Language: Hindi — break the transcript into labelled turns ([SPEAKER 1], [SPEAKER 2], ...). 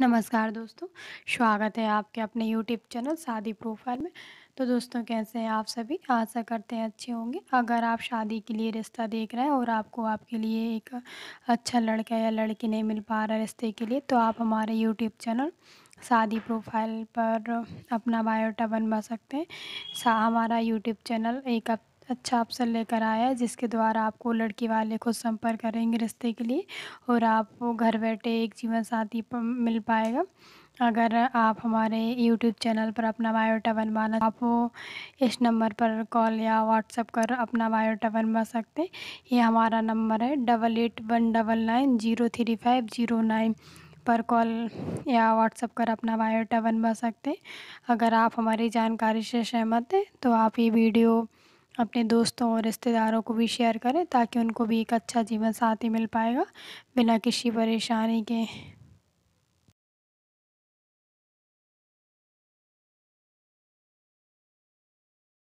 [SPEAKER 1] नमस्कार दोस्तों स्वागत है आपके अपने यूट्यूब चैनल शादी प्रोफाइल में तो दोस्तों कैसे हैं आप सभी आशा करते हैं अच्छे होंगे अगर आप शादी के लिए रिश्ता देख रहे हैं और आपको आपके लिए एक अच्छा लड़का या लड़की नहीं मिल पा रहा रिश्ते के लिए तो आप हमारे यूट्यूब चैनल शादी प्रोफाइल पर अपना बायोटा बनवा सकते हैं हमारा यूट्यूब चैनल एक अच्छा ऑप्शन लेकर आया है जिसके द्वारा आपको लड़की वाले खुद संपर्क करेंगे रिश्ते के लिए और आपको घर बैठे एक जीवन साथी मिल पाएगा अगर आप हमारे यूट्यूब चैनल पर अपना बायोटा बनवाना आप इस नंबर पर कॉल या व्हाट्सअप कर अपना बायोटा बनवा सकते ये हमारा नंबर है double eight one double nine zero three five zero nine पर कॉल या व्हाट्सअप कर अपना बायोटा बनवा सकते अगर आप हमारी जानकारी से सहमत हैं तो आप ये वीडियो अपने दोस्तों और रिश्तेदारों को भी शेयर करें ताकि उनको भी एक अच्छा जीवन साथी मिल पाएगा बिना किसी परेशानी के